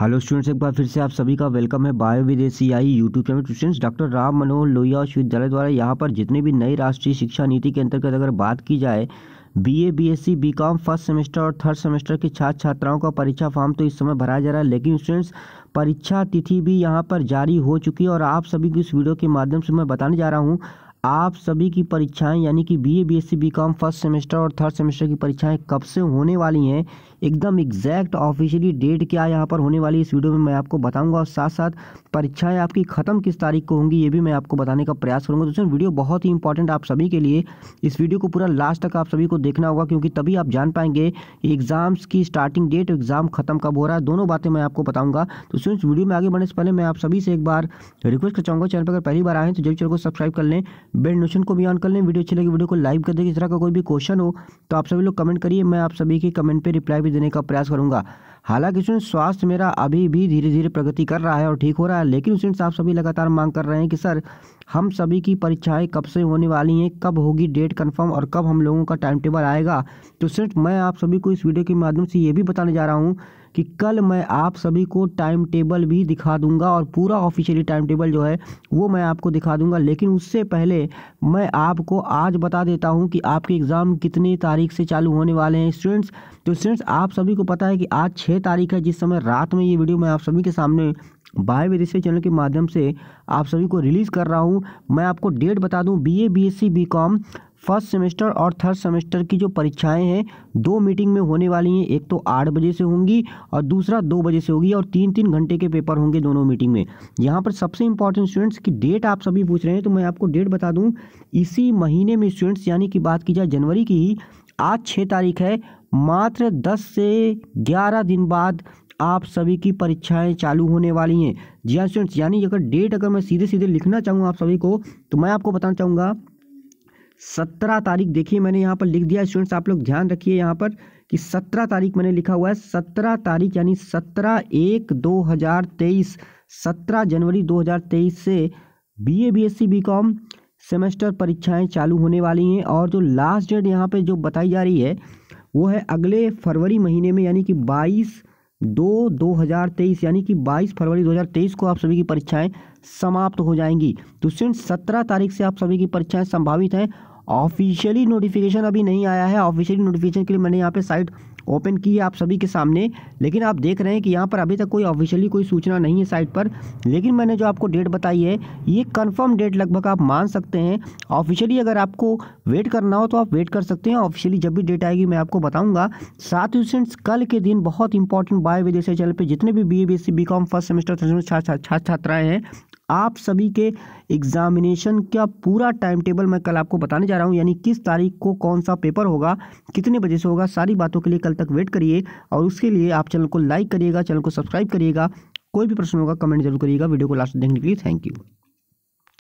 hello students एक बार फिर से आप सभी का वेलकम है बायो विदेशी आई YouTube channel students doctor Ram Manohar Lohia विश्वविद्यालय द्वारा यहाँ पर जितने भी नई राष्ट्रीय शिक्षा नीति के अंतर्गत अगर बात की जाए BA BSc BCom first semester और थर्ड सेमेस्टर के छात्र छात्राओं का परीक्षा फॉर्म तो इस समय भरा जा रहा है लेकिन स्टूडेंट्स परीक्षा तिथि भी यहाँ पर जारी हो चुकी है और आप सभी को इस वीडियो के माध्यम से मैं बताने जा रहा हूँ आप सभी की परीक्षाएं यानी कि BA BSc BCom first semester और थर्ड सेमेस्टर की परीक्षाएं कब से होने वाली हैं एकदम एग्जैक्ट ऑफिशियली डेट क्या यहाँ पर होने वाली इस वीडियो में मैं आपको बताऊंगा और साथ साथ परीक्षाएं आपकी ख़त्म किस तारीख को होंगी ये भी मैं आपको बताने का प्रयास करूँगा दोस्तों वीडियो बहुत ही इंपॉर्टेंट आप सभी के लिए इस वीडियो को पूरा लास्ट तक आप सभी को देखना होगा क्योंकि तभी आप जान पाएंगे एग्ज़ाम्स की स्टार्टिंग डेट एग्ज़ाम ख़त्म कब हो रहा है दोनों बातें मैं आपको बताऊँगा तो इस वीडियो में आगे बढ़ने से पहले मैं आप सभी से एक बार रिक्वेस्ट कर चाहूँगा चैनल पर अगर पहली बार आएँ तो जल्दी चैनल को सब्सक्राइब कर लें बेल्ट नोशन को भी ऑन कर लें वीडियो अच्छी लगी वीडियो को लाइव कर दें इस तरह का कोई भी क्वेश्चन हो तो आप सभी लोग कमेंट करिए मैं आप सभी के कमेंट पर रिप्लाई भी देने का प्रयास करूँगा हालांकि स्टूडेंट स्वास्थ्य मेरा अभी भी धीरे धीरे प्रगति कर रहा है और ठीक हो रहा है लेकिन स्टूडेंट्स आप सभी लगातार मांग कर रहे हैं कि सर हम सभी की परीक्षाएं कब से होने वाली हैं कब होगी डेट कंफर्म और कब हम लोगों का टाइम टेबल आएगा तो स्टूडेंट मैं आप सभी को इस वीडियो के माध्यम से ये भी बताने जा रहा हूँ कि कल मैं आप सभी को टाइम टेबल भी दिखा दूंगा और पूरा ऑफिशियली टाइम टेबल जो है वो मैं आपको दिखा दूंगा लेकिन उससे पहले मैं आपको आज बता देता हूं कि आपके एग्ज़ाम कितनी तारीख से चालू होने वाले हैं स्टूडेंट्स तो स्टूडेंट्स आप सभी को पता है कि आज छः तारीख है जिस समय रात में ये वीडियो मैं आप सभी के सामने बाय वे चैनल के माध्यम से आप सभी को रिलीज़ कर रहा हूँ मैं आपको डेट बता दूँ B A B S C BCom first semester और थर्ड सेमेस्टर की जो परीक्षाएं हैं दो मीटिंग में होने वाली हैं एक तो आठ बजे से होंगी और दूसरा दो बजे से होगी और तीन तीन घंटे के पेपर होंगे दोनों मीटिंग में यहाँ पर सबसे इंपॉर्टेंट स्टूडेंट्स की डेट आप सभी पूछ रहे हैं तो मैं आपको डेट बता दूँ इसी महीने में स्टूडेंट्स यानी कि बात की जाए जनवरी की ही आज छः तारीख है मात्र दस से ग्यारह दिन बाद आप सभी की परीक्षाएं चालू होने वाली हैं जी हाँ स्टूडेंट्स यानी अगर डेट अगर मैं सीधे सीधे लिखना चाहूँ आप सभी को तो मैं आपको बताना चाहूँगा सत्रह तारीख देखिए मैंने यहाँ पर लिख दिया स्टूडेंट्स आप लोग ध्यान रखिए यहाँ पर कि सत्रह तारीख मैंने लिखा हुआ है सत्रह तारीख यानी सत्रह एक दो हज़ार तेईस सत्रह जनवरी दो हज़ार तेईस से B A B S C BCom semester परीक्षाएँ चालू होने वाली हैं और जो लास्ट डेट यहाँ पर जो बताई जा रही है वो है अगले फरवरी महीने में यानी कि बाईस दो दो हज़ार तेईस यानी कि बाईस फरवरी दो हज़ार तेईस को आप सभी की परीक्षाएं समाप्त हो जाएंगी तो स्टूडेंट सत्रह तारीख से आप सभी की परीक्षाएं संभावित हैं ऑफिशियली नोटिफिकेशन अभी नहीं आया है ऑफिशियली नोटिफिकेशन के लिए मैंने यहाँ पे साइट ओपन की है आप सभी के सामने लेकिन आप देख रहे हैं कि यहाँ पर अभी तक कोई ऑफिशियली कोई सूचना नहीं है साइट पर लेकिन मैंने जो आपको डेट बताई है ये कन्फर्म डेट लगभग आप मान सकते हैं ऑफिशियली अगर आपको वेट करना हो तो आप वेट कर सकते हैं ऑफिशियली जब भी डेट आएगी मैं आपको बताऊँगा साथ ही स्टूडेंट्स कल के दिन बहुत इंपॉर्टेंट बाय विदेश चैनल पर जितने भी B A B S C BCom first semester छात्र छात्राएँ हैं आप सभी के एग्ज़ामिनेशन का पूरा टाइम टेबल मैं कल आपको बताने जा रहा हूँ यानी किस तारीख को कौन सा पेपर होगा कितने बजे से होगा सारी बातों के लिए कल तक वेट करिए और उसके लिए आप चैनल को लाइक करिएगा चैनल को सब्सक्राइब करिएगा कोई भी प्रश्न होगा कमेंट जरूर करिएगा वीडियो को लास्ट देखने के लिए थैंक यू